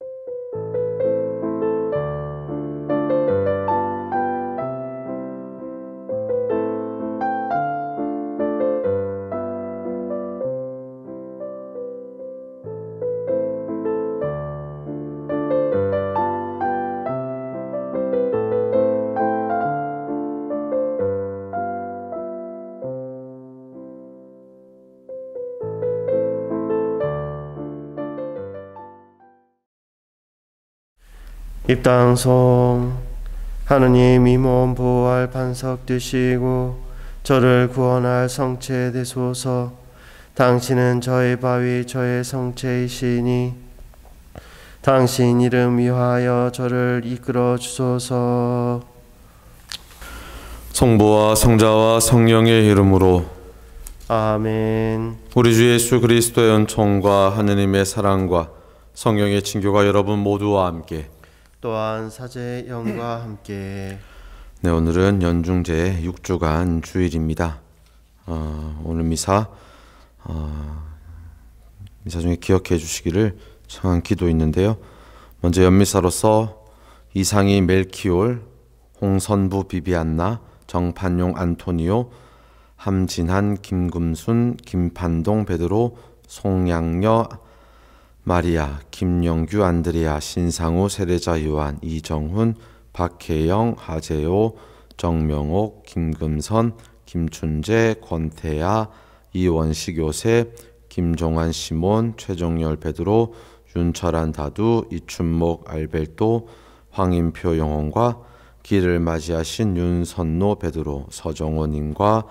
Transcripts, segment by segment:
Thank you. 입당송 하느님 이 몸 보호할 반석 되시고 저를 구원할 성체 되소서 당신은 저의 바위 저의 성체이시니 당신 이름 위하여 저를 이끌어 주소서 성부와 성자와 성령의 이름으로 아멘 우리 주 예수 그리스도의 은총과 하느님의 사랑과 성령의 친교가 여러분 모두와 함께 또한 사제의 과 네. 함께 네 오늘은 연중제 6주간 주일입니다. 어, 오늘 미사 어, 미사 중에 기억해 주시기를 청한 기도 있는데요. 먼저 연미사로서 이상희 멜키올, 홍선부 비비안나, 정판용 안토니오, 함진한 김금순, 김판동 베드로, 송양녀 마리아, 김영규, 안드레아, 신상우, 세례자 요한, 이정훈, 박혜영, 하재호, 정명옥, 김금선, 김춘재, 권태아, 이원식 요새, 김종환 시몬, 최종열 베드로, 윤철한 다두, 이춘목 알벨도, 황인표 영혼과 길을 맞이하신 윤선노 베드로, 서정호님과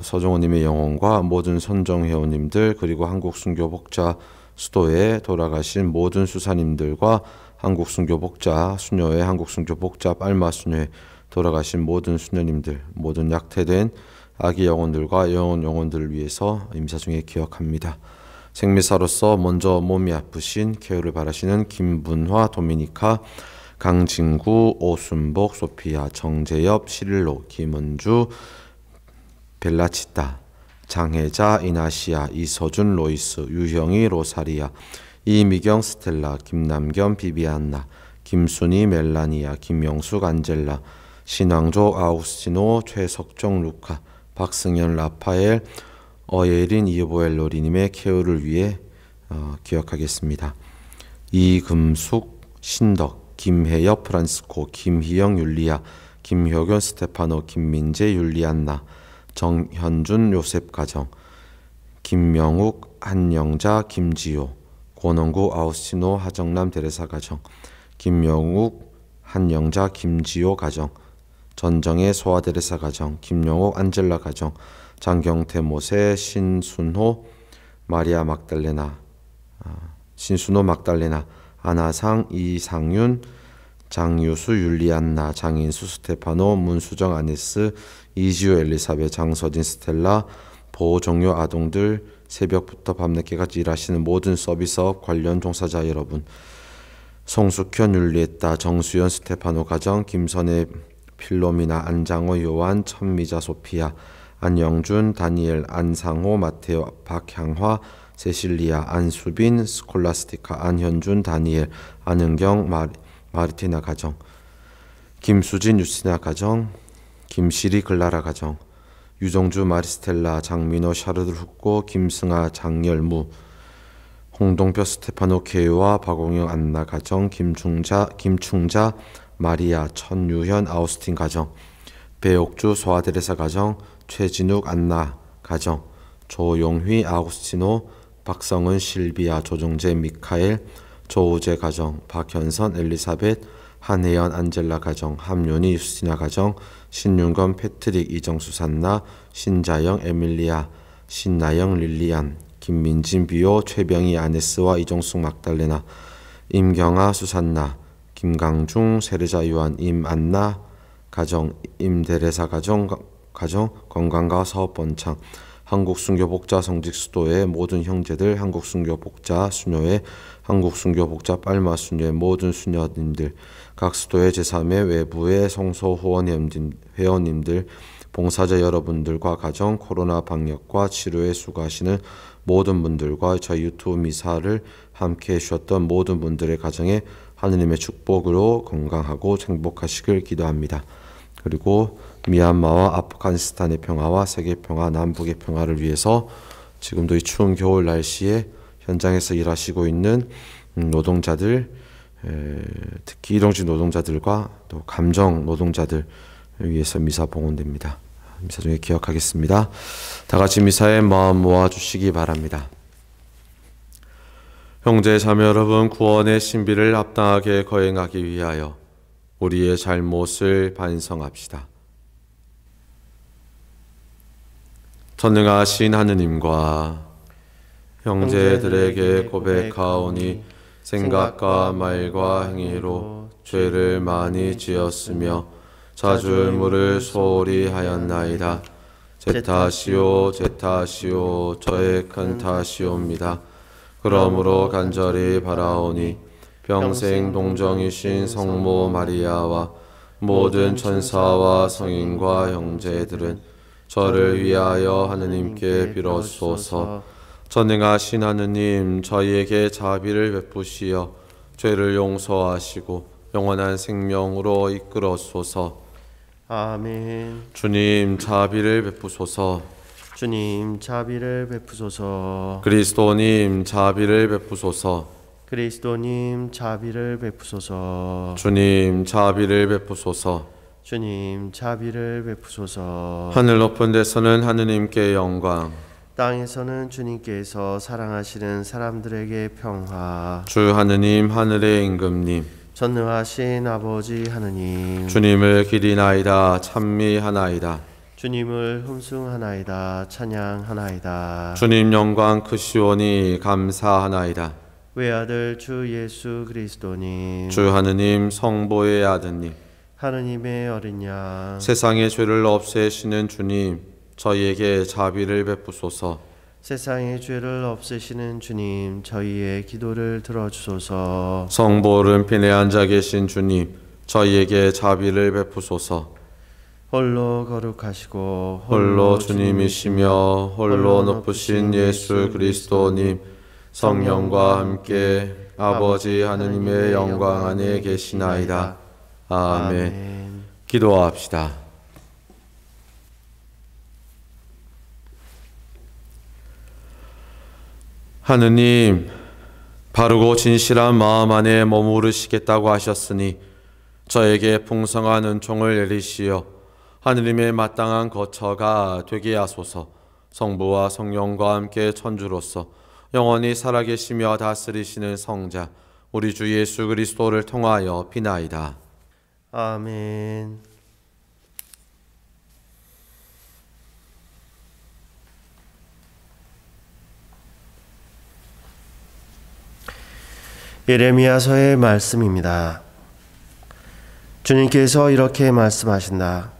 서정호님의 영혼과 모든 선정회원님들 그리고 한국순교복자 수도에 돌아가신 모든 수사님들과 한국 순교복자 수녀회, 한국 순교복자 빨마 수녀회, 돌아가신 모든 수녀님들, 모든 약태된 아기 영혼들과 영혼 영혼들을 위해서 임사 중에 기억합니다. 생미사로서 먼저 몸이 아프신 케어를 바라시는 김분화, 도미니카, 강진구, 오순복, 소피아, 정재엽, 시로 김은주, 벨라치타, 장혜자, 이나시아, 이서준, 로이스, 유형이, 로사리아, 이미경, 스텔라, 김남겸, 비비안나, 김순희, 멜라니아, 김영숙, 안젤라, 신앙조, 아우스티노, 최석종 루카, 박승현, 라파엘, 어예린, 이보엘 로리님의 케어를 위해 어, 기억하겠습니다. 이금숙, 신덕, 김혜엽, 프란스코, 김희영, 율리아, 김효균, 스테파노, 김민재, 율리안나, 정현준 요셉 가정, 김명욱 한영자 김지호, 권원구 아우스티노 하정남 데레사 가정, 김명욱 한영자 김지호 가정, 전정의 소아 데레사 가정, 김명욱 안젤라 가정, 장경태 모세 신순호 마리아 막달레나 아, 신순호 막달레나 아나상 이상윤 장유수, 율리안나, 장인수, 스테파노, 문수정, 아니스, 이지우, 엘리사벳, 장서진, 스텔라, 보호 종료 아동들 새벽부터 밤늦게까지 일하시는 모든 서비스업 관련 종사자 여러분, 송숙현, 율리에따, 정수연, 스테파노 가정, 김선혜, 필로미나, 안장호, 요한, 천미자, 소피아, 안영준, 다니엘, 안상호, 마테오, 박향화, 세실리아, 안수빈, 스콜라스티카, 안현준, 다니엘, 안은경, 마리, 마르티나 가정, 김수진 유시나 가정, 김시리 글라라 가정, 유정주 마리스텔라 장민호 샤르들 훅고 김승아 장열무 홍동표 스테파노 케이와 박홍영 안나 가정 김충자 김충자 마리아 천유현 아우스틴 가정 배옥주 소아데레사 가정 최진욱 안나 가정 조용휘 아우스티노 박성은 실비아 조정재 미카엘 조우재 가정, 박현선, 엘리사벳, 한혜연, 안젤라 가정, 함윤희, 유스티나 가정, 신윤건, 패트릭, 이정수, 산나, 신자영, 에밀리아, 신나영, 릴리안, 김민진, 비오, 최병희, 아네스와 이정숙, 막달레나, 임경아, 수산나, 김강중, 세르자, 유한, 임안나, 가정, 임대레사 가정, 가정, 건강과 사업 번창, 한국순교복자 성직 수도의 모든 형제들, 한국순교복자 수녀의 한국순교복자 빨마 수녀의 모든 수녀님들, 각 수도의 제3회 외부의 성소 후원회원님, 회원님들, 봉사자 여러분들과 가정, 코로나 방역과 치료에 수고하시는 모든 분들과 저희 유튜브 미사를 함께 해주셨던 모든 분들의 가정에 하느님의 축복으로 건강하고 행복하시길 기도합니다. 그리고 미얀마와 아프가니스탄의 평화와 세계 평화, 남북의 평화를 위해서 지금도 이 추운 겨울 날씨에 현장에서 일하시고 있는 음, 노동자들, 특히 일용직 노동자들과 또 감정 노동자들 위해서 미사 봉헌됩니다. 미사 중에 기억하겠습니다. 다 같이 미사에 마음 모아 주시기 바랍니다. 형제 자매 여러분 구원의 신비를 합당하게 거행하기 위하여 우리의 잘못을 반성합시다. 전능하신 하느님과 형제들에게 고백하오니 생각과 말과 행위로 죄를 많이 지었으며 자주물을 소홀히 하였나이다. 제 탓이요 제 탓이요 저의 큰 탓이옵니다. 그러므로 간절히 바라오니 평생 동정이신 성모 마리아와 모든 천사와 성인과 형제들은 저를 위하여 하느님께 빌어소서 전능하신 하느님 저희에게 자비를 베푸시어 죄를 용서하시고 영원한 생명으로 이끌어소서 아멘 주님 자비를 베푸소서 주님 자비를 베푸소서 그리스도님 자비를 베푸소서 그리스도님 자비를 베푸소서 주님 자비를 베푸소서 주님 자비를 베푸소서. 하늘 높은 데서는 하느님께 영광. 땅에서는 주님께서 사랑하시는 사람들에게 평화. 주 하느님 하늘의 임금님. 전능하신 아버지 하느님. 주님을 기리나이다 찬미하나이다. 주님을 흠숭하나이다 찬양하나이다. 주님 영광 크시오니 감사하나이다. 외아들 주 예수 그리스도님. 주 하느님 성보의 아드님. 하느님의 어린 양 세상의 죄를 없애시는 주님 저희에게 자비를 베푸소서 세상의 죄를 없애시는 주님 저희의 기도를 들어주소서 성보름 빈에 앉아 계신 주님 저희에게 자비를 베푸소서 홀로 거룩하시고 홀로 주님이시며 홀로 높으신 예수 그리스도님 성령과 함께 아버지 하느님의 영광 안에 계시나이다 아멘. 기도합시다. 하느님, 바르고 진실한 마음 안에 머무르시겠다고 하셨으니 저에게 풍성한 은총을 내리시어 하느님의 마땅한 거처가 되게 하소서. 성부와 성령과 함께 천주로서 영원히 살아계시며 다스리시는 성자 우리 주 예수 그리스도를 통하여 비나이다. 아멘. 예레미야서의 말씀입니다. 주님께서 이렇게 말씀하신다.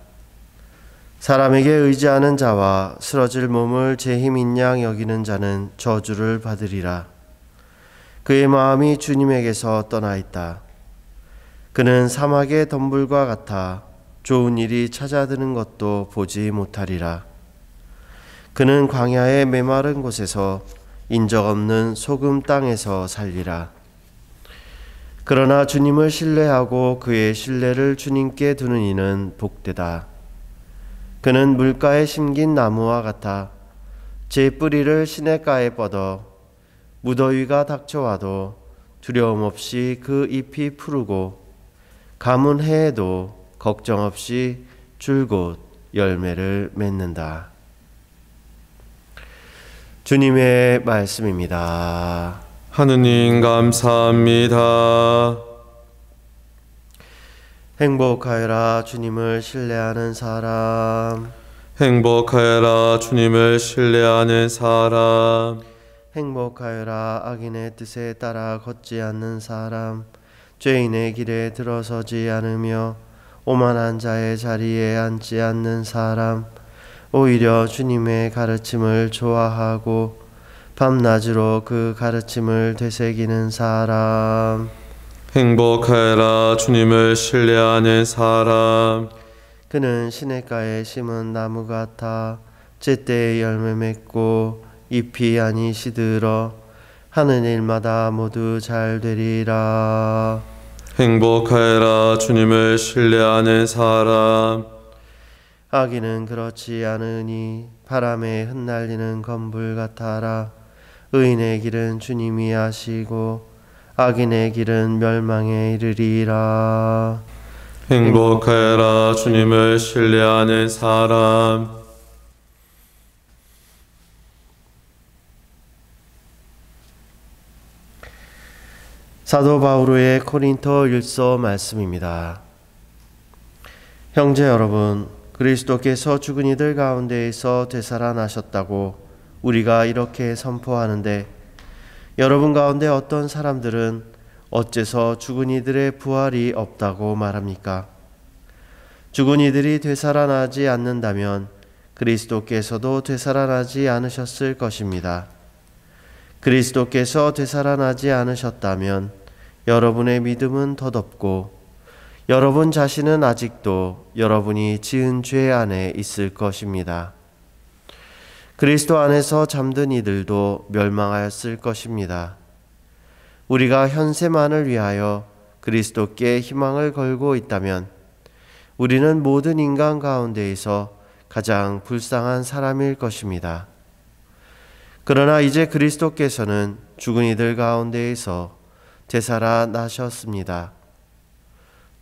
사람에게 의지하는 자와 쓰러질 몸을 제 힘인 양 여기는 자는 저주를 받으리라. 그의 마음이 주님에게서 떠나 있다. 그는 사막의 덤불과 같아 좋은 일이 찾아드는 것도 보지 못하리라. 그는 광야의 메마른 곳에서 인적 없는 소금 땅에서 살리라. 그러나 주님을 신뢰하고 그의 신뢰를 주님께 두는 이는 복되다. 그는 물가에 심긴 나무와 같아 제 뿌리를 시냇가에 뻗어 무더위가 닥쳐와도 두려움 없이 그 잎이 푸르고 가문 해도 걱정 없이 줄곧 열매를 맺는다. 주님의 말씀입니다. 하느님 감사합니다. 행복하여라 주님을 신뢰하는 사람. 행복하여라 주님을 신뢰하는 사람. 행복하여라 악인의 뜻에 따라 걷지 않는 사람. 죄인의 길에 들어서지 않으며 오만한 자의 자리에 앉지 않는 사람, 오히려 주님의 가르침을 좋아하고 밤낮으로 그 가르침을 되새기는 사람, 행복해라 주님을 신뢰하는 사람, 그는 시냇가에 심은 나무 같아 제때에 열매 맺고 잎이 아니 시들어 하는 일마다 모두 잘 되리라. 행복하라 주님을 신뢰하는 사람. 악인은 그렇지 않으니 바람에 흩날리는 건불 같아라. 의인의 길은 주님이 아시고 악인의 길은 멸망에 이르리라. 행복하라 주님을 신뢰하는 사람. 사도 바울의 코린토 일서 말씀입니다. 형제 여러분, 그리스도께서 죽은 이들 가운데에서 되살아나셨다고 우리가 이렇게 선포하는데 여러분 가운데 어떤 사람들은 어째서 죽은 이들의 부활이 없다고 말합니까? 죽은 이들이 되살아나지 않는다면 그리스도께서도 되살아나지 않으셨을 것입니다. 그리스도께서 되살아나지 않으셨다면 여러분의 믿음은 덧없고 여러분 자신은 아직도 여러분이 지은 죄 안에 있을 것입니다. 그리스도 안에서 잠든 이들도 멸망하였을 것입니다. 우리가 현세만을 위하여 그리스도께 희망을 걸고 있다면 우리는 모든 인간 가운데에서 가장 불쌍한 사람일 것입니다. 그러나 이제 그리스도께서는 죽은 이들 가운데에서 되살아 나셨습니다.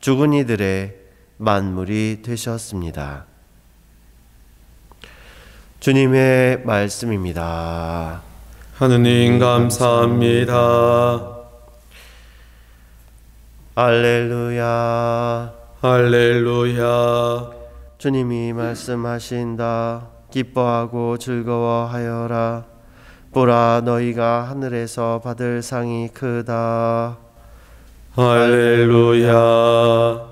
죽은 이들의 만물이 되셨습니다. 주님의 말씀입니다. 하느님 감사합니다. 알렐루야. 할렐루야. 주님이 말씀하신다. 기뻐하고 즐거워하여라. 보라 너희가 하늘에서 받을 상이 크다. 할렐루야.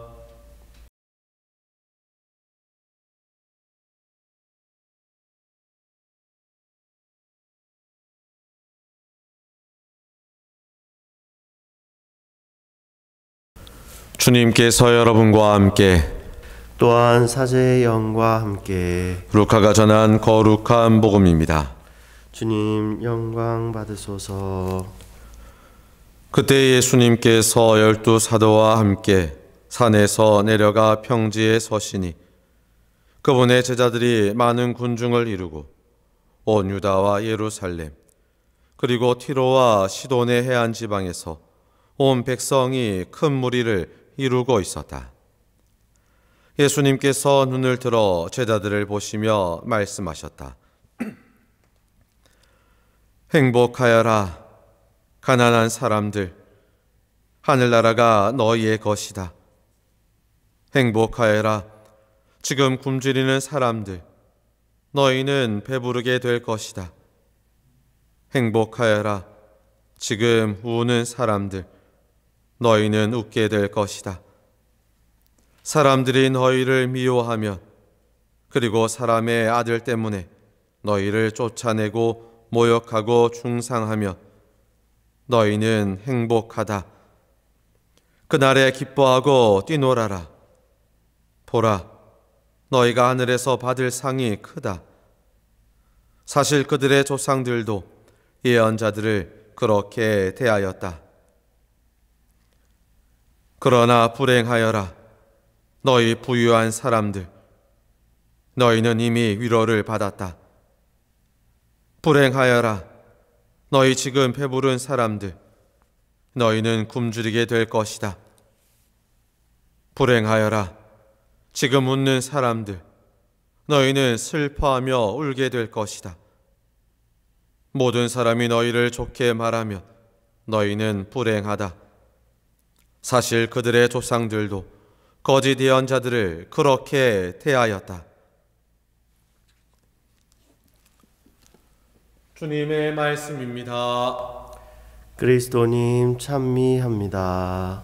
주님께서 여러분과 함께 또한 사제의 영과 함께 루카가 전한 거룩한 복음입니다. 주님 영광 받으소서. 그때 예수님께서 열두 사도와 함께 산에서 내려가 평지에 서시니 그분의 제자들이 많은 군중을 이루고 온 유다와 예루살렘 그리고 티로와 시돈의 해안 지방에서 온 백성이 큰 무리를 이루고 있었다. 예수님께서 눈을 들어 제자들을 보시며 말씀하셨다. 행복하여라, 가난한 사람들. 하늘나라가 너희의 것이다. 행복하여라, 지금 굶주리는 사람들. 너희는 배부르게 될 것이다. 행복하여라, 지금 우는 사람들. 너희는 웃게 될 것이다. 사람들이 너희를 미워하면, 그리고 사람의 아들 때문에 너희를 쫓아내고 모욕하고 중상하며 너희는 행복하다. 그날에 기뻐하고 뛰놀아라. 보라, 너희가 하늘에서 받을 상이 크다. 사실 그들의 조상들도 예언자들을 그렇게 대하였다. 그러나 불행하여라. 너희 부유한 사람들. 너희는 이미 위로를 받았다. 불행하여라. 너희 지금 배부른 사람들, 너희는 굶주리게 될 것이다. 불행하여라. 지금 웃는 사람들, 너희는 슬퍼하며 울게 될 것이다. 모든 사람이 너희를 좋게 말하면 너희는 불행하다. 사실 그들의 조상들도 거짓 예언자들을 그렇게 대하였다. 주님의 말씀입니다. 그리스도님 찬미합니다.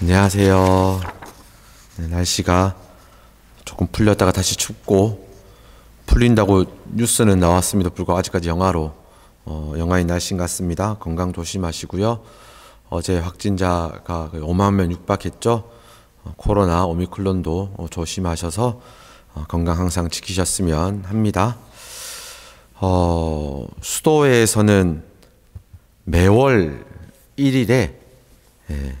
안녕하세요. 네, 날씨가 조금 풀렸다가 다시 춥고 풀린다고 뉴스는 나왔습니다. 불과 아직까지 영하로 어, 영하인 날씨인 같습니다. 건강 조심하시고요. 어제 확진자가 5만 명 육박했죠. 어, 코로나 오미클론도 조심하셔서 어, 건강 항상 지키셨으면 합니다. 어, 수도회에서는 매월 1일에 예,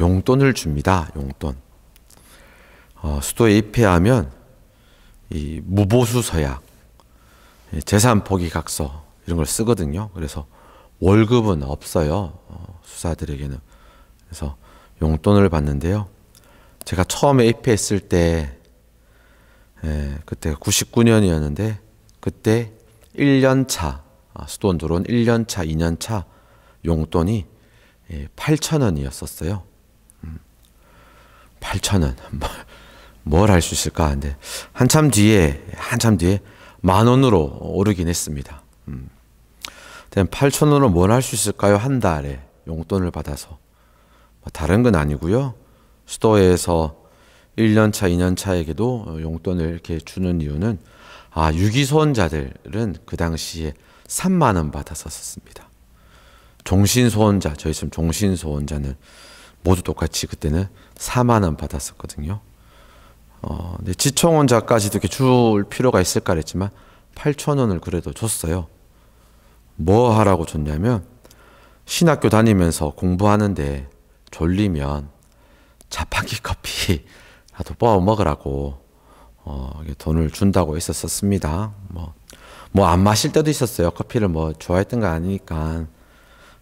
용돈을 줍니다. 용돈. 어, 수도에 입회하면 이 무보수 서약, 예, 재산 포기 각서 이런 걸 쓰거든요. 그래서 월급은 없어요. 어, 수사들에게는. 그래서 용돈을 받는데요. 제가 처음에 입회했을 때 예, 그때 99년이었는데 그때 1년 차 아, 수도원 들어온 1년 차, 2년 차 용돈이 8천 예, 원이었었어요. 8천 음. 원. 뭘 할 수 있을까? 근데 한참 뒤에 한참 뒤에 만 원으로 오르긴 했습니다. 음. 8천 원으로 뭘 할 수 있을까요? 한 달에 용돈을 받아서 뭐 다른 건 아니고요. 수도에서 1년차, 2년차에게도 어, 용돈을 이렇게 주는 이유는 아, 유기소원자들은 그 당시에 3만 원 받았었습니다. 종신소원자, 저희 지 종신소원자는 모두 똑같이 그때는 4만 원 받았었거든요. 어, 근데 지청원자까지도 이렇게 줄 필요가 있을까 했지만 8천 원을 그래도 줬어요. 뭐 하라고 줬냐면 신학교 다니면서 공부하는데 졸리면 자판기 커피 또 아, 뽑아 먹으라고 어, 돈을 준다고 했었습니다 뭐, 뭐안 마실 때도 있었어요. 커피를 뭐 좋아했던 거 아니니까.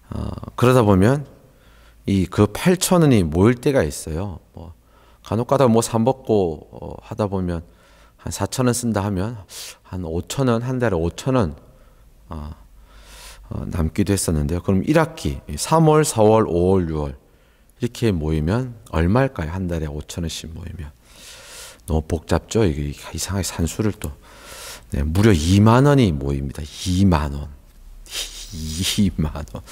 어, 그러다 보면 이 그 8천 원이 모일 때가 있어요. 뭐 간혹가다 뭐사 먹고 어, 하다 보면 한 4천 원 쓴다 하면 한 5천 원 한 달에 5천 원 어, 어, 남기도 했었는데요. 그럼 1학기 3월, 4월, 5월, 6월 이렇게 모이면 얼마일까요? 한 달에 5천 원씩 모이면 너무 복잡죠. 이게 이상하게 산수를 또 네, 무려 2만 원이 모입니다. 2만 원, 2만 원,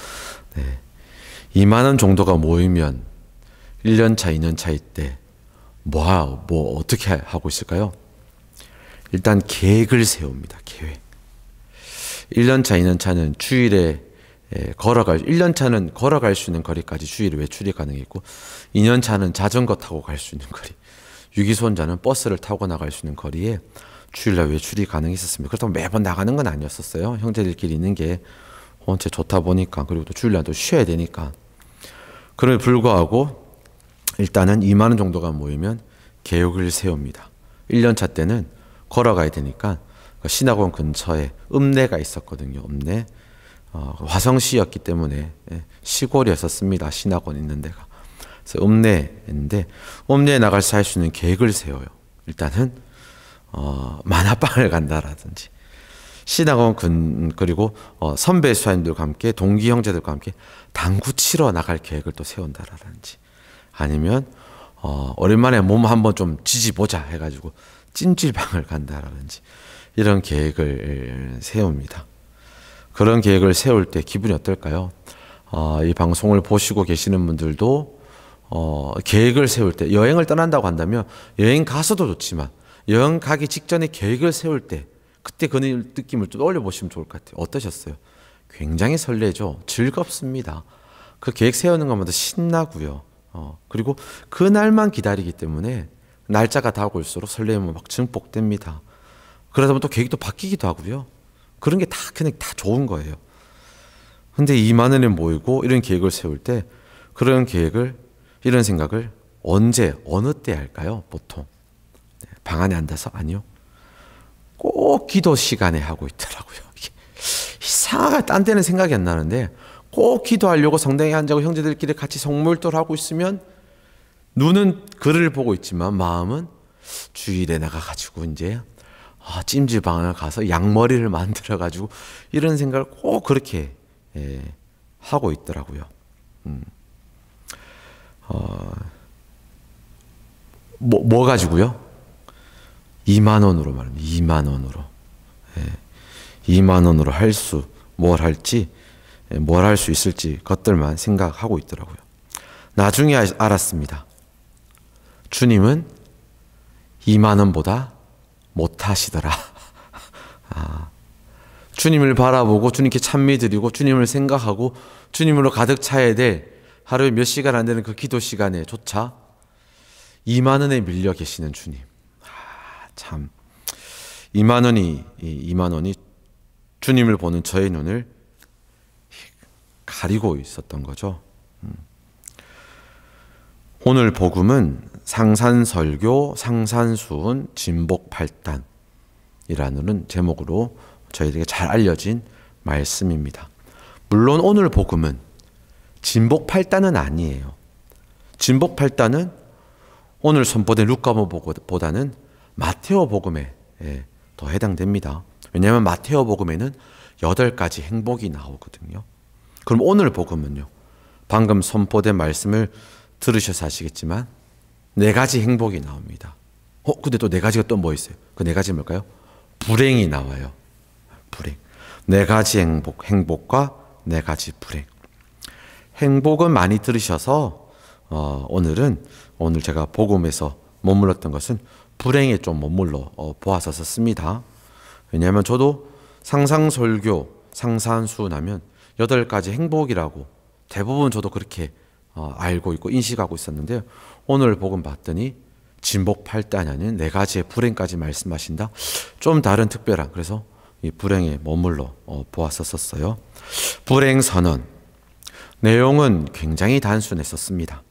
네, 2만 원 정도가 모이면 1년 차, 2년 차일 때 뭐, 뭐 어떻게 하고 있을까요? 일단 계획을 세웁니다. 계획. 1년 차, 2년 차는 주일에 예, 걸어갈 1년 차는 걸어갈 수 있는 거리까지 주일를 외출이 가능했고 2년 차는 자전거 타고 갈 수 있는 거리 유기손자는 버스를 타고 나갈 수 있는 거리에 주일날 외출이 가능했었습니다. 그렇다고 매번 나가는 건 아니었었어요. 형제들끼리 있는 게 혼체 좋다 보니까 그리고 또 주일날도 쉬어야 되니까 그럼에도 불구하고 일단은 2만 원 정도가 모이면 개혁을 세웁니다. 1년차 때는 걸어가야 되니까 그 신학원 근처에 읍내가 있었거든요. 읍내 어, 화성시였기 때문에 예, 시골이었었습니다. 신학원 있는 데가. 그래서 읍내인데 읍내에 나가서 수는 계획을 세워요. 일단은 어, 만화방을 간다라든지 신학원 근 그리고 어, 선배 수사님들과 함께 동기 형제들과 함께 당구 치러 나갈 계획을 또 세운다라든지 아니면 어, 오랜만에 몸 한번 좀 지지보자 해가지고 찜질방을 간다라든지 이런 계획을 세웁니다. 그런 계획을 세울 때 기분이 어떨까요? 어, 이 방송을 보시고 계시는 분들도 어, 계획을 세울 때 여행을 떠난다고 한다면 여행 가서도 좋지만 여행 가기 직전에 계획을 세울 때 그때 그 느낌을 좀 올려보시면 좋을 것 같아요. 어떠셨어요? 굉장히 설레죠. 즐겁습니다. 그 계획 세우는 것마다 신나고요. 어, 그리고 그날만 기다리기 때문에 날짜가 다가올수록 설렘은 막 증폭됩니다. 그러다 보면 또 계획도 바뀌기도 하고요. 그런 게 다 그냥 다 좋은 거예요. 근데 이만원을 모이고 이런 계획을 세울 때 그런 계획을 이런 생각을 언제 어느 때 할까요? 보통 네, 방 안에 앉아서 아니요. 꼭 기도 시간에 하고 있더라고요. 이상하게 딴 데는 생각이 안 나는데 꼭 기도하려고 성당에 앉아고 형제들끼리 같이 성물도 하고 있으면 눈은 글을 보고 있지만 마음은 주일에 나가가지고 이제 아, 찜질방을 가서 양머리를 만들어 가지고 이런 생각을 꼭 그렇게 예, 하고 있더라고요. 음. 어, 뭐, 뭐 가지고요? 2만 원으로 말합니다. 2만 원으로. 예, 2만 원으로 할 수, 뭘 할지, 예, 뭘할 수 있을지 것들만 생각하고 있더라고요. 나중에 알았습니다. 주님은 2만 원보다 못하시더라. 아, 주님을 바라보고 주님께 찬미 드리고 주님을 생각하고 주님으로 가득 차야 될 하루에 몇 시간 안 되는 그 기도 시간에 조차 2만 원에 밀려 계시는 주님. 아, 참 2만 원이 2만 원이 주님을 보는 저의 눈을 가리고 있었던 거죠. 음. 오늘 복음은 상산설교, 상산수훈, 진복팔단이라는 제목으로 저희에게 잘 알려진 말씀입니다. 물론 오늘 복음은 진복팔단은 아니에요. 진복팔단은 오늘 선포된 루카보다는 마테오복음에 예, 더 해당됩니다. 왜냐하면 마테오복음에는 여덟 가지 행복이 나오거든요. 그럼 오늘 복음은요. 방금 선포된 말씀을 들으셔서 아시겠지만 네 가지 행복이 나옵니다. 어, 근데 또 네 가지가 또 뭐 있어요? 그 네 가지 뭘까요? 불행이 나와요. 불행. 네 가지 행복, 행복과 네 가지 불행. 행복은 많이 들으셔서 어, 오늘은 오늘 제가 복음에서 머물렀던 것은 불행에 좀 머물러 어, 보았었습니다. 왜냐하면 저도 상상설교, 상산수 나면 여덟 가지 행복이라고 대부분 저도 그렇게 어, 알고 있고 인식하고 있었는데요. 오늘 복음 봤더니 진복 팔단이 아닌 네 가지의 불행까지 말씀하신다. 좀 다른 특별한 그래서 이 불행에 머물러 어, 보았었어요. 불행 선언 내용은 굉장히 단순했었습니다.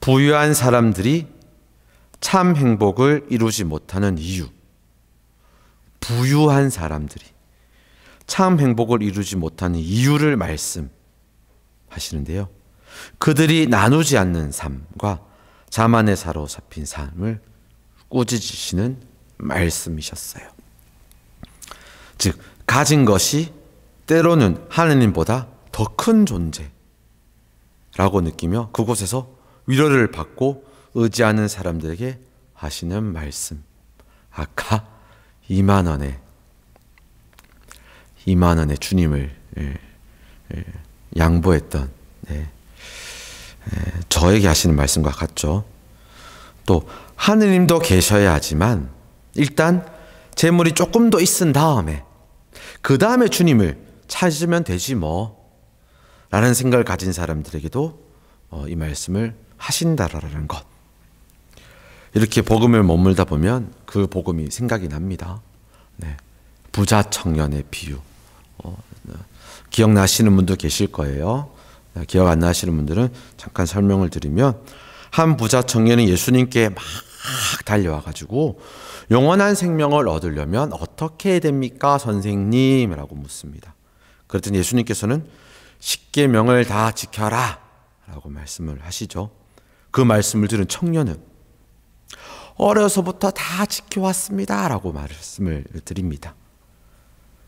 부유한 사람들이 참 행복을 이루지 못하는 이유. 부유한 사람들이 참 행복을 이루지 못하는 이유를 말씀하시는데요. 그들이 나누지 않는 삶과 자만의 사로잡힌 삶을 꾸짖으시는 말씀이셨어요. 즉, 가진 것이 때로는 하느님보다 더 큰 존재라고 느끼며 그곳에서 위로를 받고 의지하는 사람들에게 하시는 말씀. 아까 2만 원에 2만 원에 주님을 예, 예, 양보했던 예, 예, 저에게 하시는 말씀과 같죠. 또 하느님도 계셔야 하지만 일단 재물이 조금 더 있은 다음에 그 다음에 주님을 찾으면 되지 뭐 라는 생각을 가진 사람들에게도 어, 이 말씀을 하신다라는 것 이렇게 복음을 머물다 보면 그 복음이 생각이 납니다 네. 부자 청년의 비유 어, 기억나시는 분도 계실 거예요 아, 기억 안 나시는 분들은 잠깐 설명을 드리면 한 부자 청년은 예수님께 막 달려와 가지고 영원한 생명을 얻으려면 어떻게 해야 됩니까 선생님이라고 묻습니다. 그랬더니 예수님께서는 십계명을 다 지켜라라고 말씀을 하시죠. 그 말씀을 들은 청년은 어려서부터 다 지켜왔습니다라고 말씀을 드립니다.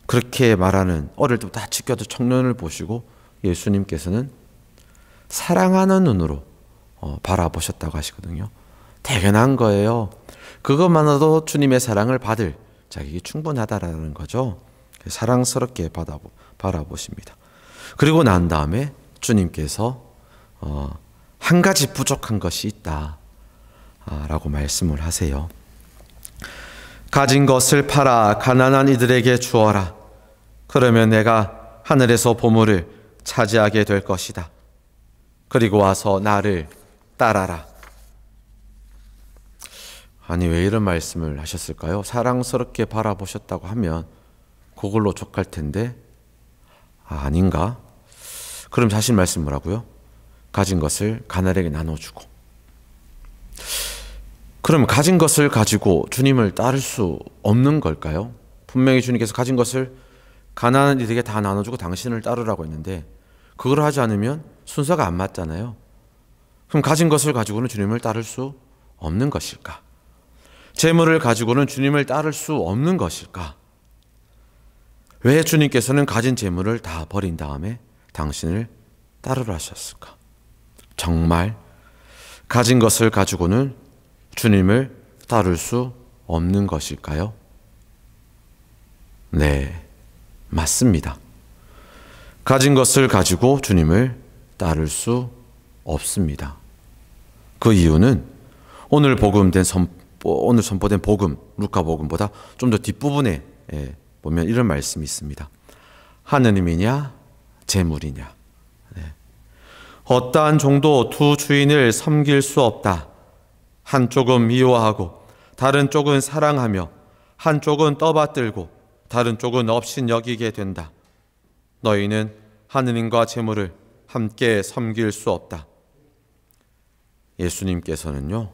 그렇게 말하는 어릴 때부터 다 지켜도 청년을 보시고 예수님께서는 사랑하는 눈으로 어, 바라보셨다고 하시거든요. 대견한 거예요. 그것만으로도 주님의 사랑을 받을 자격이 충분하다라는 거죠. 사랑스럽게 받아보, 바라보십니다. 그리고 난 다음에 주님께서 어, 한 가지 부족한 것이 있다라고 아, 말씀을 하세요. 가진 것을 팔아 가난한 이들에게 주어라. 그러면 내가 하늘에서 보물을 차지하게 될 것이다. 그리고 와서 나를 따라라. 아니, 왜 이런 말씀을 하셨을까요? 사랑스럽게 바라보셨다고 하면 그걸로 족할 텐데, 아, 아닌가? 그럼 자신 말씀 뭐라고요? 가진 것을 가난에게 나눠주고. 그럼 가진 것을 가지고 주님을 따를 수 없는 걸까요? 분명히 주님께서 가진 것을 가난한 이들에게 다 나눠주고 당신을 따르라고 했는데, 그걸 하지 않으면 순서가 안 맞잖아요. 그럼 가진 것을 가지고는 주님을 따를 수 없는 것일까? 재물을 가지고는 주님을 따를 수 없는 것일까? 왜 주님께서는 가진 재물을 다 버린 다음에 당신을 따르라 하셨을까? 정말 가진 것을 가지고는 주님을 따를 수 없는 것일까요? 네, 맞습니다. 가진 것을 가지고 주님을 따를 수 없습니다. 그 이유는 오늘 복음된 선 오늘 선포된 복음 루카 복음보다 좀 더 뒷부분에 예, 보면 이런 말씀이 있습니다. 하느님이냐 재물이냐 예. 어떠한 종도 두 주인을 섬길 수 없다. 한쪽은 미워하고 다른 쪽은 사랑하며 한쪽은 떠받들고 다른 쪽은 업신 여기게 된다. 너희는 하느님과 재물을 함께 섬길 수 없다. 예수님께서는요,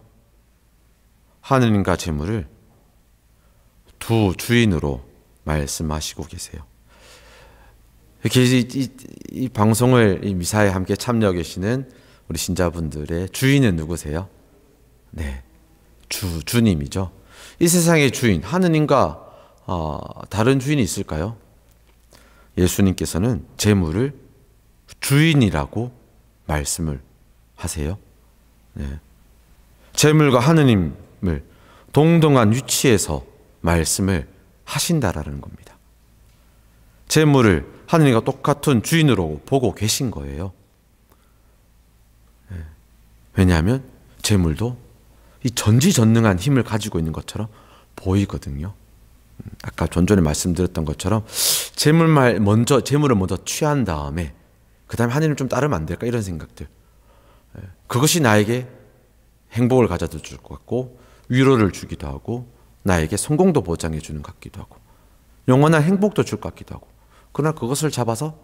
하늘과 재물을 두 주인으로 말씀하시고 계세요. 이렇게 이, 이, 이 방송을 이 미사에 함께 참여 계시는 우리 신자분들의 주인은 누구세요? 네, 주 주님이죠. 이 세상의 주인 하느님과 어, 다른 주인이 있을까요? 예수님께서는 재물을 주인이라고 말씀을 하세요. 네. 재물과 하느님을 동등한 위치에서 말씀을 하신다라는 겁니다. 재물을 하느님과 똑같은 주인으로 보고 계신 거예요. 네. 왜냐하면 재물도 이 전지전능한 힘을 가지고 있는 것처럼 보이거든요. 음, 아까 전전에 말씀드렸던 것처럼 재물말 먼저 재물을 먼저 취한 다음에 그 다음에 하나님을 좀 따르면 안 될까? 이런 생각들. 예. 그것이 나에게 행복을 가져다 줄 것 같고, 위로를 주기도 하고, 나에게 성공도 보장해 주는 것 같기도 하고, 영원한 행복도 줄 것 같기도 하고. 그러나 그것을 잡아서,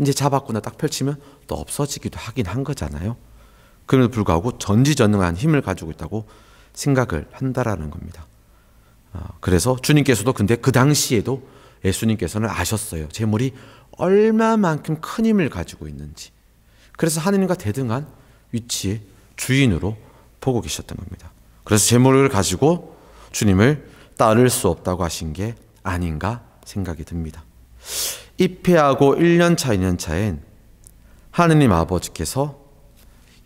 이제 잡았구나 딱 펼치면 또 없어지기도 하긴 한 거잖아요. 그럼에도 불구하고 전지전능한 힘을 가지고 있다고 생각을 한다라는 겁니다. 아, 그래서 주님께서도 근데 그 당시에도 예수님께서는 아셨어요. 재물이 얼마만큼 큰 힘을 가지고 있는지. 그래서 하느님과 대등한 위치의 주인으로 보고 계셨던 겁니다. 그래서 재물을 가지고 주님을 따를 수 없다고 하신 게 아닌가 생각이 듭니다. 입회하고 1년차, 2년차엔 하느님 아버지께서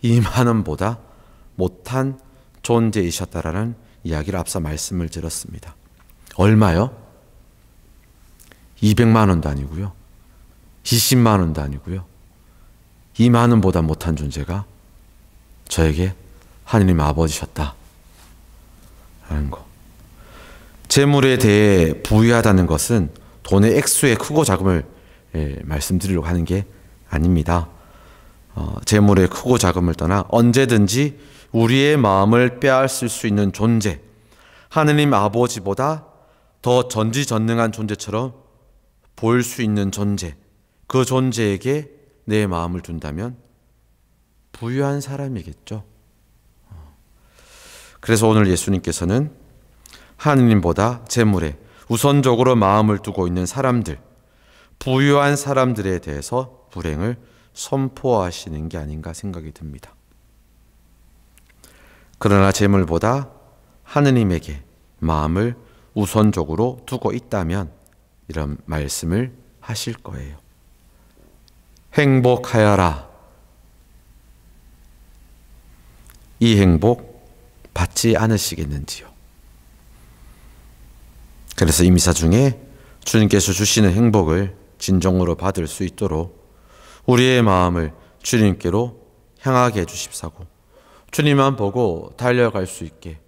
이만원보다 못한 존재이셨다라는 이야기를 앞서 말씀을 드렸습니다. 얼마요? 200만 원도 아니고요. 20만 원도 아니고요. 2만 원보다 못한 존재가 저에게 하느님 아버지셨다. 라는 거. 재물에 대해 부유하다는 것은 돈의 액수의 크고 작음을 예, 말씀드리려고 하는 게 아닙니다. 어, 재물의 크고 작음을 떠나 언제든지 우리의 마음을 빼앗을 수 있는 존재, 하느님 아버지보다 더 전지전능한 존재처럼 볼수 있는 존재, 그 존재에게 내 마음을 둔다면 부유한 사람이겠죠. 그래서 오늘 예수님께서는 하느님보다 재물에 우선적으로 마음을 두고 있는 사람들, 부유한 사람들에 대해서 불행을 선포하시는 게 아닌가 생각이 듭니다. 그러나 재물보다 하느님에게 마음을 우선적으로 두고 있다면 이런 말씀을 하실 거예요. 행복하여라. 이 행복 받지 않으시겠는지요. 그래서 이사 중에 주님께서 주시는 행복을 진정으로 받을 수 있도록 우리의 마음을 주님께로 향하게 해주십사고 주님만 보고 달려갈 수 있게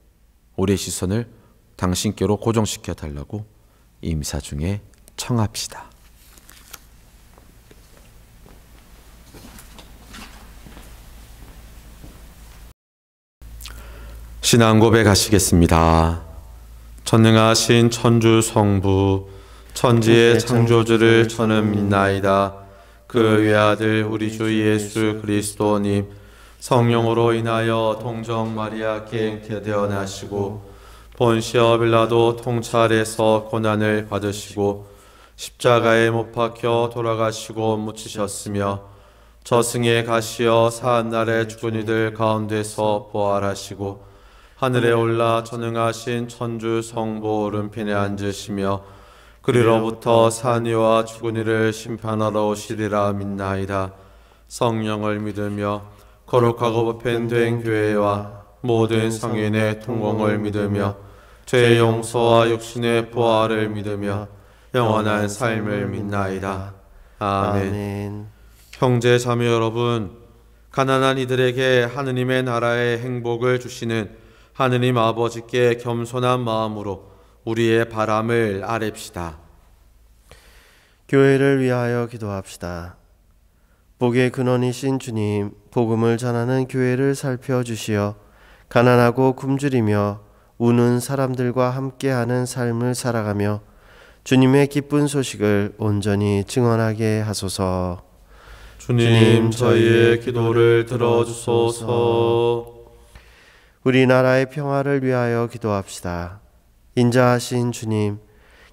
우리의 시선을 당신께로 고정시켜 달라고 이사 중에 청합시다. 신앙 고백하시겠습니다. 전능하신 천주 성부 천지의 창조주를 저는 믿나이다. 그 외아들 우리 주 예수 그리스도님 성령으로 인하여 동정 마리아 계행태 되어 나시고 본시어 빌라도 통찰에서 고난을 받으시고 십자가에 못 박혀 돌아가시고 묻히셨으며 저승에 가시어 사한날에 죽은 이들 가운데서 부활하시고 하늘에 올라 전능하신 천주 성부 오른편에 앉으시며 그리로부터 산이와 죽은 이를 심판하러 오시리라 믿나이다. 성령을 믿으며 거룩하고 보편된 교회와 모든 성인의 통공을 믿으며 죄의 용서와 육신의 부활을 믿으며 영원한 삶을 믿나이다. 아멘. 형제 자매 여러분, 가난한 이들에게 하느님의 나라의 행복을 주시는 하느님 아버지께 겸손한 마음으로 우리의 바람을 아랩시다. 교회를 위하여 기도합시다. 복의 근원이신 주님, 복음을 전하는 교회를 살펴 주시어 가난하고 굶주리며 우는 사람들과 함께하는 삶을 살아가며 주님의 기쁜 소식을 온전히 증언하게 하소서. 주님, 저희의 기도를 들어주소서. 우리나라의 평화를 위하여 기도합시다. 인자하신 주님,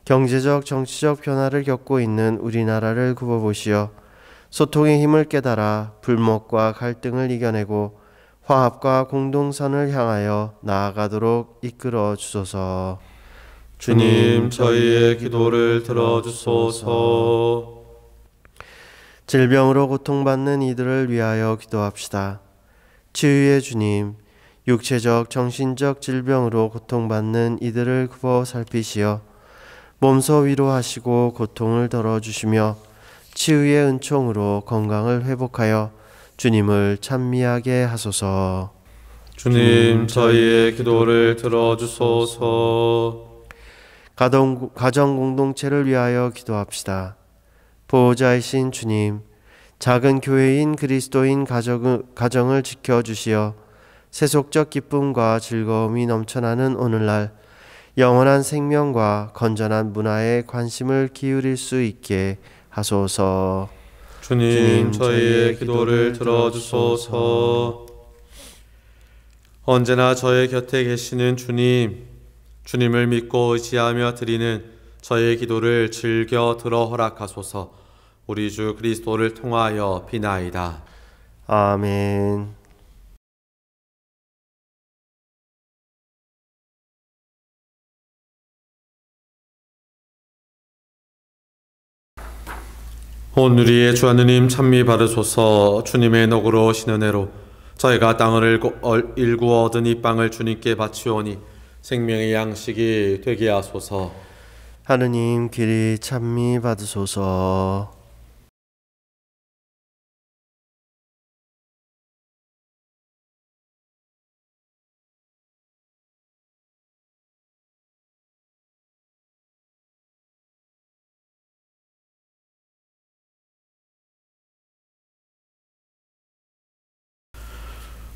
경제적, 정치적 변화를 겪고 있는 우리나라를 굽어보시어 소통의 힘을 깨달아 불목과 갈등을 이겨내고 화합과 공동선을 향하여 나아가도록 이끌어 주소서. 주님 저희의 기도를 들어주소서. 질병으로 고통받는 이들을 위하여 기도합시다. 치유의 주님, 육체적, 정신적 질병으로 고통받는 이들을 구워 살피시어 몸소 위로하시고 고통을 덜어주시며 치유의 은총으로 건강을 회복하여 주님을 찬미하게 하소서. 주님, 저희의 기도를 들어주소서. 가정, 가정 공동체를 위하여 기도합시다. 보호자이신 주님, 작은 교회인 그리스도인 가정을, 가정을 지켜주시어 세속적 기쁨과 즐거움이 넘쳐나는 오늘날 영원한 생명과 건전한 문화에 관심을 기울일 수 있게 하소서. 주님 저희의 기도를 들어주소서. 언제나 저의 곁에 계시는 주님, 주님을 믿고 의지하며 드리는 저의 기도를 즐겨 들어 허락하소서. 우리 주 그리스도를 통하여 비나이다. 아멘. 오늘의 주 하느님 찬미 받으소서 주님의 너그러우신 은혜로 저희가 땅을 일구 어, 얻은 이 빵을 주님께 바치오니 생명의 양식이 되게 하소서. 하느님 길이 찬미 받으소서.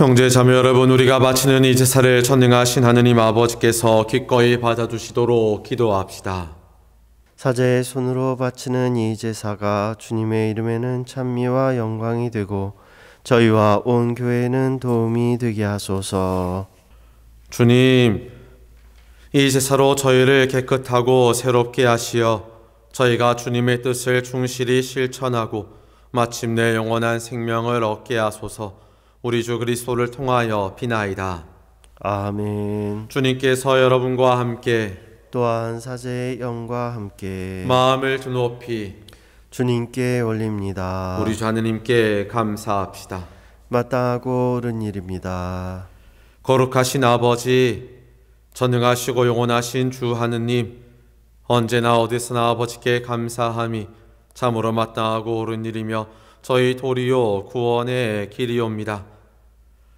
형제 자매 여러분 우리가 바치는 이 제사를 전능하신 하느님 아버지께서 기꺼이 받아주시도록 기도합시다. 사제의 손으로 바치는 이 제사가 주님의 이름에는 찬미와 영광이 되고 저희와 온 교회는 도움이 되게 하소서. 주님, 이 제사로 저희를 깨끗하고 새롭게 하시어 저희가 주님의 뜻을 충실히 실천하고 마침내 영원한 생명을 얻게 하소서. 우리 주 그리스도를 통하여 비나이다. 아멘. 주님께서 여러분과 함께 또한 사제의 영과 함께 마음을 두높이 주님께 올립니다. 우리 주 하느님께 감사합시다. 마땅하고 옳은 일입니다. 거룩하신 아버지, 전능하시고 영원하신 주 하느님, 언제나 어디서나 아버지께 감사함이 참으로 마땅하고 옳은 일이며 저희 도리요 구원의 길이옵니다.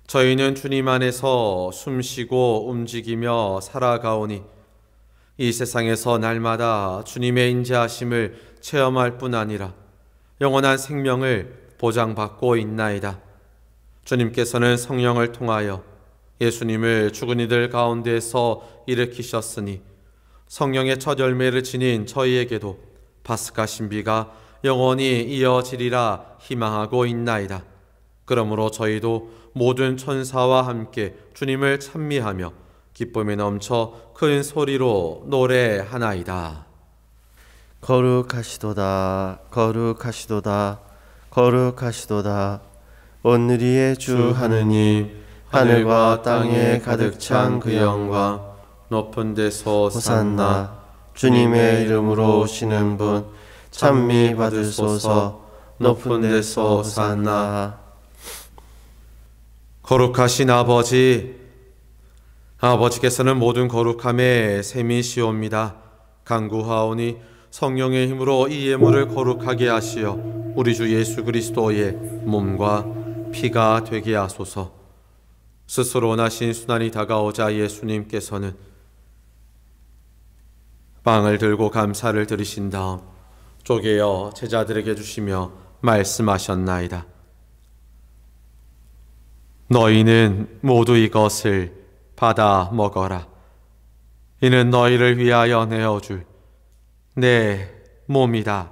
저희는 주님 안에서 숨쉬고 움직이며 살아가오니 이 세상에서 날마다 주님의 인자하심을 체험할 뿐 아니라 영원한 생명을 보장받고 있나이다. 주님께서는 성령을 통하여 예수님을 죽은 이들 가운데서 일으키셨으니 성령의 첫 열매를 지닌 저희에게도 바스카 신비가 영원히 이어지리라 희망하고 있나이다. 그러므로 저희도 모든 천사와 함께 주님을 찬미하며 기쁨이 넘쳐 큰 소리로 노래하나이다. 거룩하시도다, 거룩하시도다, 거룩하시도다. 오늘이의 주 하느님, 하늘과 땅에 가득 찬 그 영광, 높은 데서 산나 주님의 이름으로 오시는 분, 찬미 받으소서 높은 데서 산나 거룩하신 아버지 아버지께서는 모든 거룩함에 셈이시옵니다 강구하오니 성령의 힘으로 이 예물을 거룩하게 하시어 우리 주 예수 그리스도의 몸과 피가 되게 하소서 스스로 원신 순환이 다가오자 예수님께서는 빵을 들고 감사를 드리신 다음 쪼개어 제자들에게 주시며 말씀하셨나이다. 너희는 모두 이것을 받아 먹어라. 이는 너희를 위하여 내어줄 내 몸이다.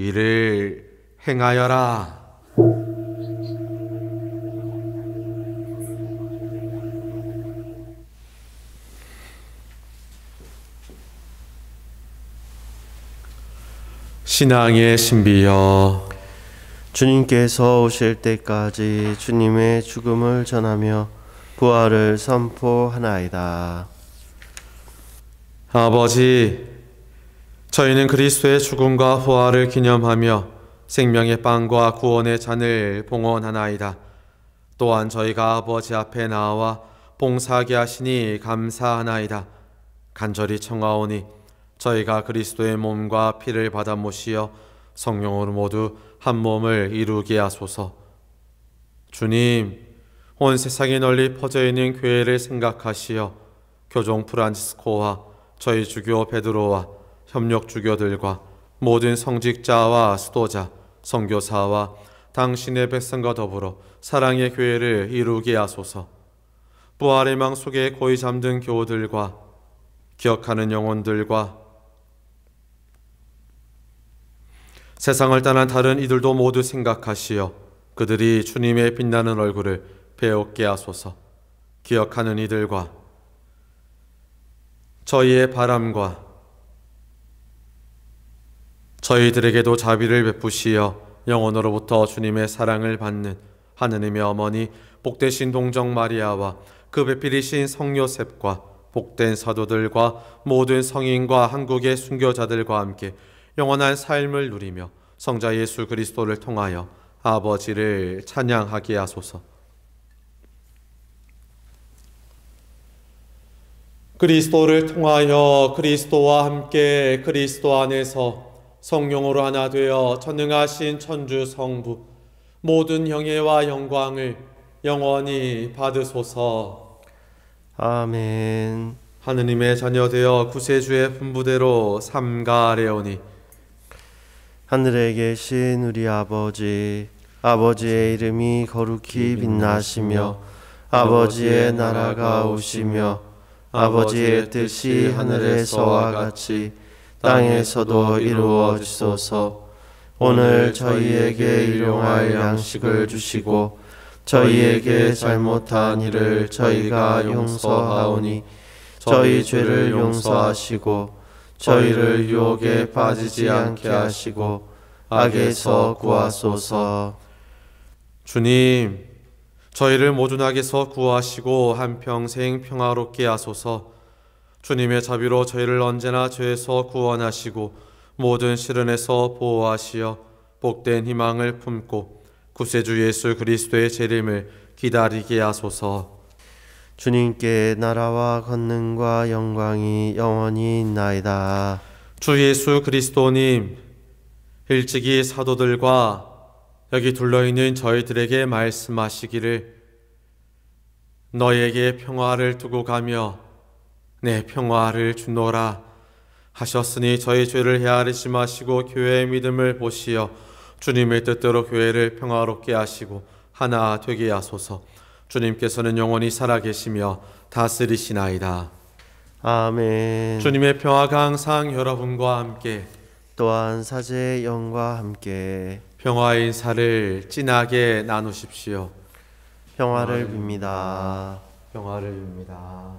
이를 행하여라. 신앙의 신비여 주님께서 오실 때까지 주님의 죽음을 전하며 부활을 선포하나이다. 아버지 저희는 그리스도의 죽음과 부활을 기념하며 생명의 빵과 구원의 잔을 봉헌하나이다. 또한 저희가 아버지 앞에 나와 봉사하게 하시니 감사하나이다. 간절히 청하오니 저희가 그리스도의 몸과 피를 받아 모시어 성령으로 모두 한 몸을 이루게 하소서. 주님, 온 세상에 널리 퍼져 있는 교회를 생각하시어 교종 프란치스코와 저희 주교 베드로와 협력 주교들과 모든 성직자와 수도자, 성교사와 당신의 백성과 더불어 사랑의 교회를 이루게 하소서. 부활의 망 속에 고이 잠든 교우들과 기억하는 영혼들과 세상을 떠난 다른 이들도 모두 생각하시어 그들이 주님의 빛나는 얼굴을 배웠게 하소서. 기억하는 이들과 저희의 바람과 저희들에게도 자비를 베푸시어 영원으로부터 주님의 사랑을 받는 하느님의 어머니 복되신 동정 마리아와 그베필이신 성요셉과 복된 사도들과 모든 성인과 한국의 순교자들과 함께 영원한 삶을 누리며 성자 예수 그리스도를 통하여 아버지를 찬양하게 하소서. 그리스도를 통하여 그리스도와 함께 그리스도 안에서 성령으로 하나 되어 전능하신 천주 성부 모든 영예와 영광을 영원히 받으소서. 아멘. 하느님의 자녀 되어 구세주의 분부대로 삼가하오니 하늘에 계신 우리 아버지 아버지의 이름이 거룩히 빛나시며 아버지의 나라가 오시며 아버지의 뜻이 하늘에서와 같이 땅에서도 이루어 주소서. 오늘 저희에게 일용할 양식을 주시고 저희에게 잘못한 일을 저희가 용서하오니 저희 죄를 용서하시고 저희를 유혹에 빠지지 않게 하시고 악에서 구하소서. 주님, 저희를 모든 악에서 구하시고 한평생 평화롭게 하소서. 주님의 자비로 저희를 언제나 죄에서 구원하시고 모든 시련에서 보호하시어 복된 희망을 품고 구세주 예수 그리스도의 재림을 기다리게 하소서. 주님께 나라와 권능과 영광이 영원히 있나이다. 주 예수 그리스도님, 일찍이 사도들과 여기 둘러있는 저희들에게 말씀하시기를 너에게 평화를 두고 가며 내 평화를 주노라 하셨으니 저희 죄를 헤아리지 마시고 교회의 믿음을 보시어 주님의 뜻대로 교회를 평화롭게 하시고 하나 되게 하소서. 주님께서는 영원히 살아계시며 다스리시나이다. 아멘. 주님의 평화가 항상 여러분과 함께 또한 사제의 영과 함께 평화의 인사를 진하게 나누십시오. 평화를 빕니다. 평화를 빕니다.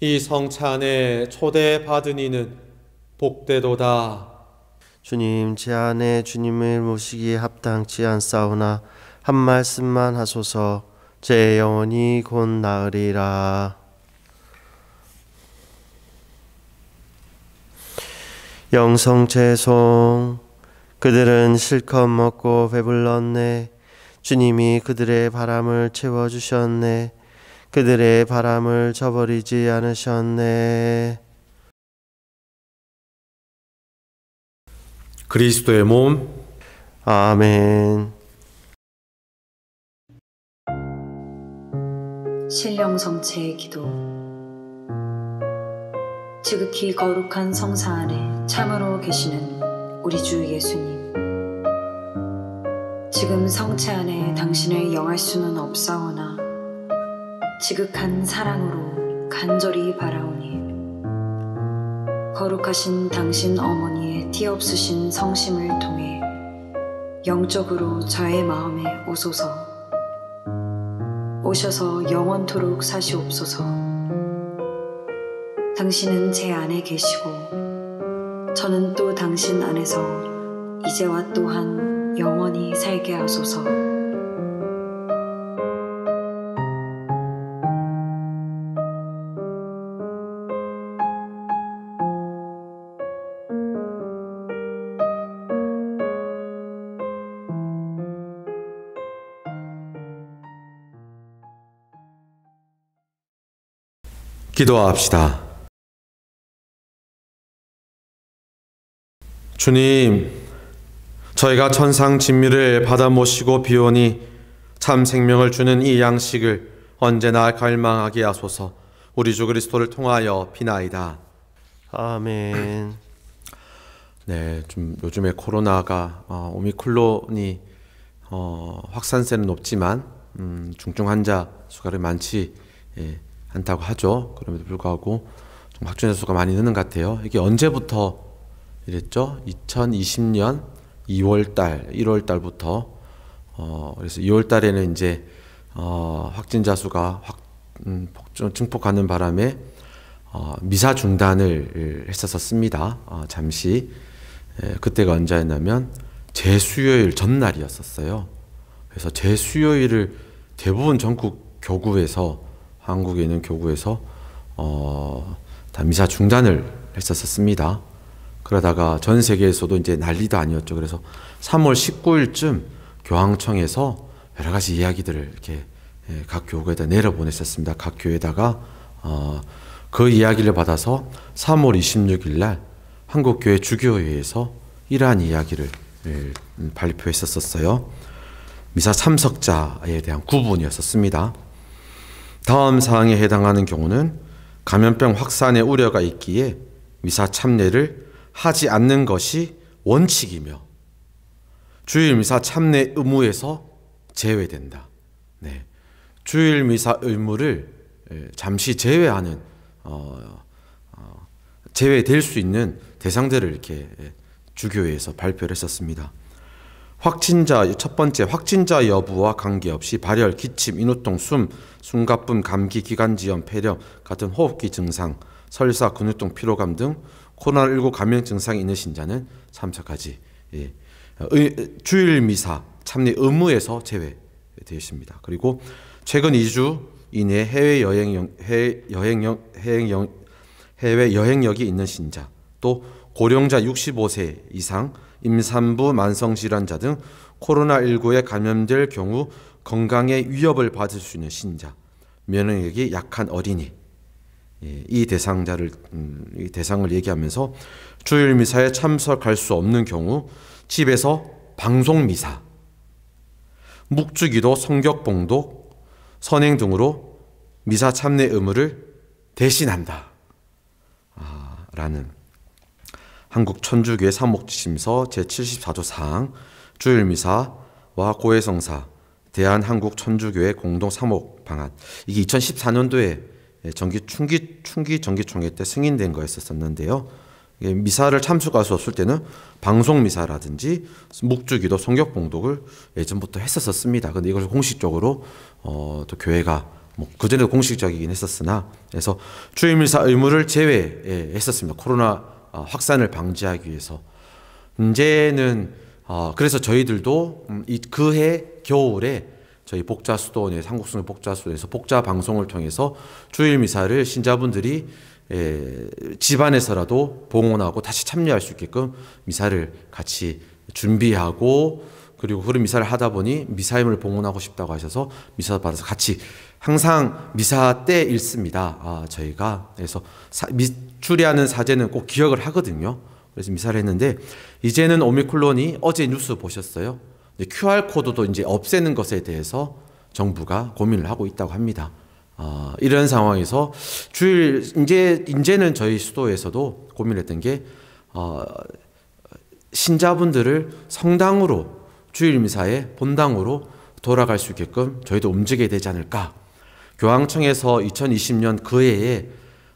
이 성찬에 초대받은 이는 복되도다. 주님, 제 안에 주님을 모시기에 합당치 않사오나 한 말씀만 하소서 제 영혼이 곧 나으리라. 영성채송 그들은 실컷 먹고 배불렀네 주님이 그들의 바람을 채워주셨네 그들의 바람을 저버리지 않으셨네. 그리스도의 몸. 아멘. 신령 성체의 기도. 지극히 거룩한 성사 안에 참으로 계시는 우리 주 예수님. 지금 성체 안에 당신을 영할 수는 없사오나 지극한 사랑으로 간절히 바라오니 거룩하신 당신 어머니의 티없으신 성심을 통해 영적으로 저의 마음에 오소서 오셔서 영원토록 사시옵소서 당신은 제 안에 계시고 저는 또 당신 안에서 이제와 또한 영원히 살게 하소서. 기도합시다. 주님, 저희가 천상 진미를 받아 모시고 비오니 참 생명을 주는 이 양식을 언제나 갈망하게 하소서 우리 주 그리스도를 통하여 비나이다. 아멘. 네, 좀 요즘에 코로나가 어, 오미클론이 어, 확산세는 높지만 음, 중증 환자 수가를 많지 예, 않다고 하죠. 그럼에도 불구하고 좀 확진 수가 많이 느는 것 같아요. 이게 언제부터 이랬죠? 2020년 2월 달, 1월 달부터 어 그래서 2월 달에는 이제 어 확진자 수가 확 음, 증폭하는 바람에 어, 미사 중단을 했었었습니다. 어, 잠시 에, 예, 그때가 언제였냐면 제 수요일 전날이었었어요. 그래서 제 수요일을 대부분 전국 교구에서 한국에 있는 교구에서 어, 다 미사 중단을 했었습니다. 그러다가 전 세계에서도 이제 난리도 아니었죠. 그래서 3월 19일쯤 교황청에서 여러 가지 이야기들을 이렇게 예, 각 교구에다 내려보냈었습니다. 각 교회에다가 어, 그 이야기를 받아서 3월 26일 날 한국교회 주교회에서 이러한 이야기를 예, 음, 발표했었어요. 미사 참석자에 대한 구분이었었습니다. 다음 사항에 해당하는 경우는 감염병 확산의 우려가 있기에 미사 참례를 하지 않는 것이 원칙이며 주일 미사 참례 의무에서 제외된다. 네. 주일 미사 의무를 예, 잠시 제외하는 어, 어, 제외될 수 있는 대상들을 이렇게 예, 주교회에서 발표를 했었습니다. 확진자 첫 번째 확진자 여부와 관계없이 발열, 기침, 인후통, 숨, 숨가쁨, 감기, 기관지염, 폐렴 같은 호흡기 증상, 설사, 근육통, 피로감 등 코로나19 감염 증상이 있으신 자는 3차까지 예. 주일 미사 참례 의무에서 제외되었습니다. 그리고 최근 2주 이내 해외 여행 해외 여행 해외 여행력이 있는 신자 또 고령자 65세 이상 임산부, 만성질환자 등 코로나19에 감염될 경우 건강에 위협을 받을 수 있는 신자, 면역력이 약한 어린이, 예, 이 대상자를 음, 이 대상을 얘기하면서 주일 미사에 참석할 수 없는 경우 집에서 방송 미사, 묵주기도, 성격 봉독, 선행 등으로 미사 참례 의무를 대신한다. 아, 라는 한국천주교의삼목지심서 제74조 사항, 주일미사와 고해성사, 대한한국천주교의 공동사목 방안. 이게 2014년도에 정기 충기 충기 정기총회 때 승인된 거였었는데요. 미사를 참석할 수 없을 때는 방송 미사라든지 묵주기도 성격 봉독을 예전부터 했었었습니다. 근데 이걸 공식적으로 어, 또 교회가 뭐 그전에도 공식적이긴 했었으나 그래서 주일 미사 의무를 제외했었습니다. 코로나 어, 확산을 방지하기 위해서 이제는 어, 그래서 저희들도 음, 그해 겨울에 저희 복자 수도원의 삼국수는 복자 수도에서 복자 방송을 통해서 주일 미사를 신자분들이 예, 집안에서라도 봉헌하고 다시 참여할 수 있게끔 미사를 같이 준비하고 그리고 그런 미사를 하다 보니 미사임을 봉헌하고 싶다고 하셔서 미사 받아서 같이 항상 미사 때 읽습니다. 아, 저희가 그래서 미, 추리하는 사제는 꼭 기억을 하거든요. 그래서 미사를 했는데 이제는 오미클론이 어제 뉴스 보셨어요? QR 코드도 이제 없애는 것에 대해서 정부가 고민을 하고 있다고 합니다. 어, 이런 상황에서 주일 이제 이제는 저희 수도에서도 고민했던 게 어, 신자분들을 성당으로 주일 미사의 본당으로 돌아갈 수 있게끔 저희도 움직여야 되지 않을까 교황청에서 2020년 그 해에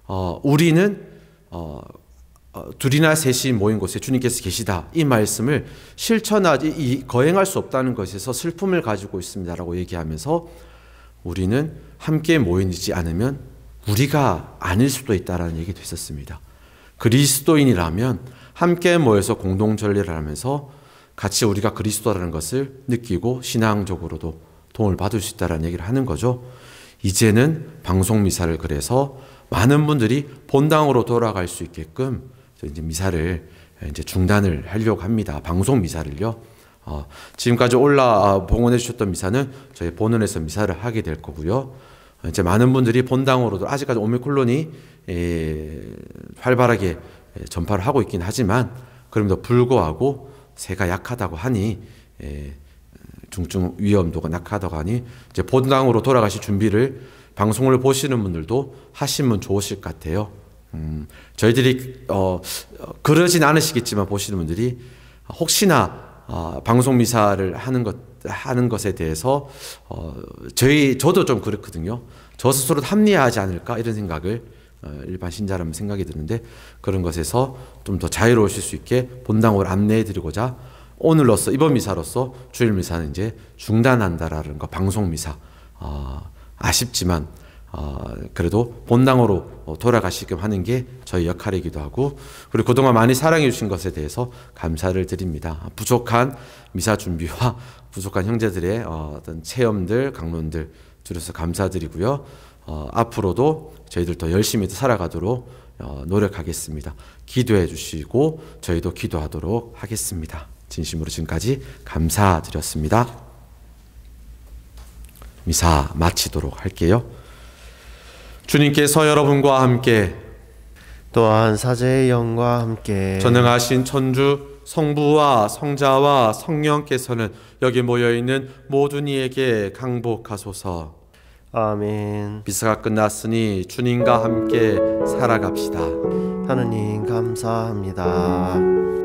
어, 우리는 어, 어, 둘이나 셋이 모인 곳에 주님께서 계시다 이 말씀을 실천하지 이, 거행할 수 없다는 것에서 슬픔을 가지고 있습니다라고 얘기하면서 우리는 함께 모이지 않으면 우리가 아닐 수도 있다라는 얘기도 했었습니다. 그리스도인이라면 함께 모여서 공동 전례를 하면서 같이 우리가 그리스도라는 것을 느끼고 신앙적으로도 도움을 받을 수 있다라는 얘기를 하는 거죠. 이제는 방송 미사를 그래서 많은 분들이 본당으로 돌아갈 수 있게끔 이제 미사를 이제 중단을 하려고 합니다. 방송 미사를요. 어, 지금까지 올라 아, 봉헌해 주셨던 미사는 저희 본원에서 미사를 하게 될 거고요. 이제 많은 분들이 본당으로도 아직까지 오미클론이 에, 예, 활발하게 예, 전파를 하고 있긴 하지만 그럼에도 불구하고 새가 약하다고 하니 에, 예, 중증 위험도가 낙하다고 하니 이제 본당으로 돌아가실 준비를 방송을 보시는 분들도 하시면 좋으실 것 같아요. 음, 저희들이 어, 어, 그러진 않으시겠지만 보시는 분들이 혹시나 어, 방송 미사를 하는 것 하는 것에 대해서 어, 저희 저도 좀 그렇거든요. 저 스스로 합리화하지 않을까 이런 생각을 어, 일반 신자라면 생각이 드는데 그런 것에서 좀 더 자유로우실 수 있게 본당으로 안내해 드리고자 오늘로서 이번 미사로서 주일 미사는 이제 중단한다라는 거 방송 미사 어, 아쉽지만 어, 그래도 본당으로 어, 돌아가시게 하는 게 저희 역할이기도 하고 그리고 그동안 많이 사랑해 주신 것에 대해서 감사를 드립니다. 부족한 미사 준비와 부족한 형제들의 어, 어떤 체험들, 강론들 줄여서 감사드리고요. 어, 앞으로도 저희들 더 열심히 살아가도록 어, 노력하겠습니다. 기도해 주시고 저희도 기도하도록 하겠습니다. 진심으로 지금까지 감사드렸습니다. 미사 마치도록 할게요. 주님께서 여러분과 함께 또한 사제의 영과 함께 전능하신 천주 성부와 성자와 성령께서는 여기 모여 있는 모든 이에게 강복하소서. 아멘. 미사가 끝났으니 주님과 함께 살아갑시다. 하느님 감사합니다.